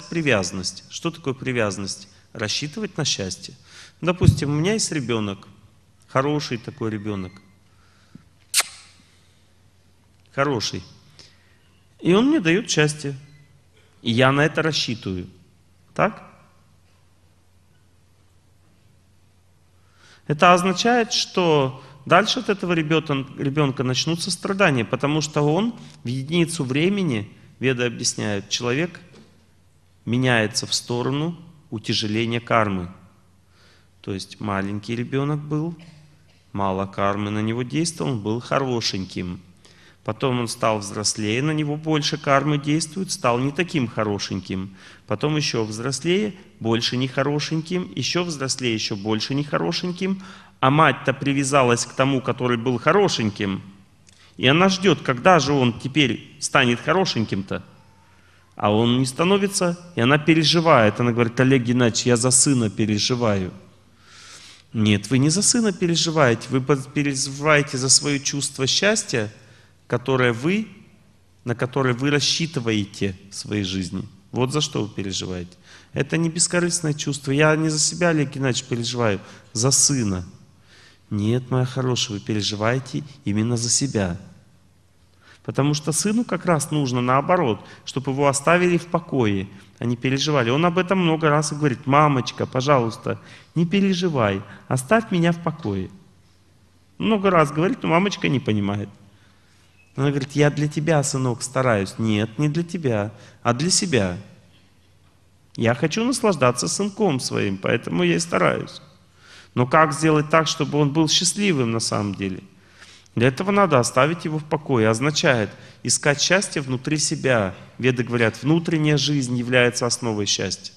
привязанность. Что такое привязанность? Рассчитывать на счастье. Допустим, у меня есть ребенок, хороший такой ребенок, хороший. И он мне дает счастье. И я на это рассчитываю. Так? Это означает, что дальше от этого ребенка, ребенка начнутся страдания, потому что он в единицу времени, веды объясняют, человек – меняется в сторону утяжеления кармы. То есть маленький ребенок был, мало кармы на него действовал, он был хорошеньким. Потом он стал взрослее, на него больше кармы действует, стал не таким хорошеньким. Потом еще взрослее, больше не хорошеньким, еще взрослее, еще больше не хорошеньким. А мать-то привязалась к тому, который был хорошеньким. И она ждет, когда же он теперь станет хорошеньким-то а он не становится, и она переживает. Она говорит, Олег Геннадьевич, я за сына переживаю. Нет, вы не за сына переживаете, вы переживаете за свое чувство счастья, которое вы, на которое вы рассчитываете в своей жизни. Вот за что вы переживаете. Это не бескорыстное чувство. Я не за себя, Олег Геннадьевич, переживаю, за сына. Нет, моя хорошая, вы переживаете именно за себя. Потому что сыну как раз нужно наоборот, чтобы его оставили в покое, они а переживали. Он об этом много раз и говорит, мамочка, пожалуйста, не переживай, оставь меня в покое. Много раз говорит, но мамочка не понимает. Она говорит, я для тебя, сынок, стараюсь. Нет, не для тебя, а для себя. Я хочу наслаждаться сынком своим, поэтому я и стараюсь. Но как сделать так, чтобы он был счастливым на самом деле – для этого надо оставить его в покое. Означает искать счастье внутри себя. Веды говорят, внутренняя жизнь является основой счастья.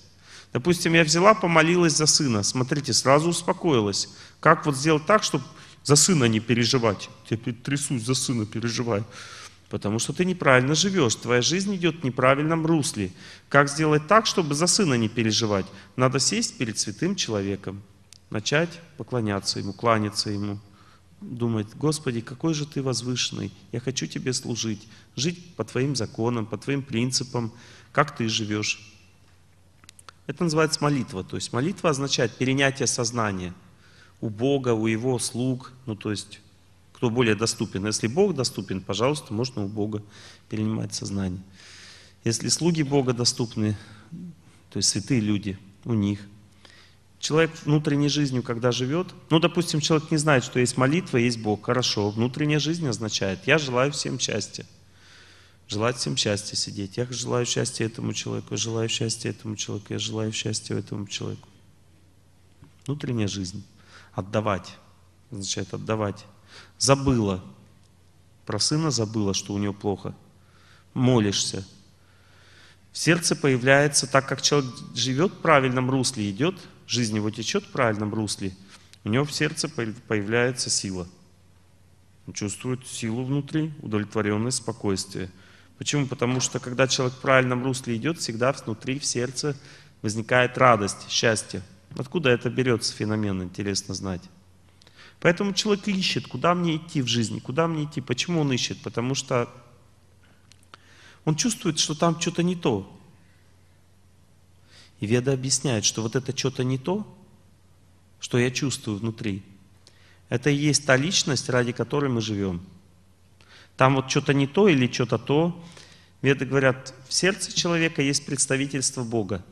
Допустим, я взяла, помолилась за сына. Смотрите, сразу успокоилась. Как вот сделать так, чтобы за сына не переживать? Я трясусь, за сына переживаю. Потому что ты неправильно живешь, твоя жизнь идет в неправильном русле. Как сделать так, чтобы за сына не переживать? Надо сесть перед святым человеком, начать поклоняться ему, кланяться ему думает Господи, какой же Ты возвышенный, я хочу Тебе служить, жить по Твоим законам, по Твоим принципам, как Ты живешь. Это называется молитва. То есть молитва означает перенятие сознания у Бога, у Его слуг, ну то есть кто более доступен. Если Бог доступен, пожалуйста, можно у Бога перенимать сознание. Если слуги Бога доступны, то есть святые люди, у них – Человек внутренней жизнью, когда живет, ну, допустим, человек не знает, что есть молитва, есть Бог, хорошо, внутренняя жизнь означает, я желаю всем счастья. Желать всем счастья сидеть. Я желаю счастья этому человеку, я желаю счастья этому человеку, я желаю счастья этому человеку. Внутренняя жизнь. Отдавать. Означает отдавать. Забыла. Про сына забыла, что у нее плохо. Молишься. В сердце появляется, так как человек живет в правильном русле, идет – жизнь его течет в правильном русле, у него в сердце появляется сила. Он чувствует силу внутри, удовлетворенность, спокойствие. Почему? Потому что когда человек в правильном русле идет, всегда внутри, в сердце возникает радость, счастье. Откуда это берется феномен, интересно знать. Поэтому человек ищет, куда мне идти в жизни, куда мне идти. Почему он ищет? Потому что он чувствует, что там что-то не то. Веда объясняет, что вот это что-то не то, что я чувствую внутри. Это и есть та личность, ради которой мы живем. Там вот что-то не то или что-то то. Веды говорят, в сердце человека есть представительство Бога.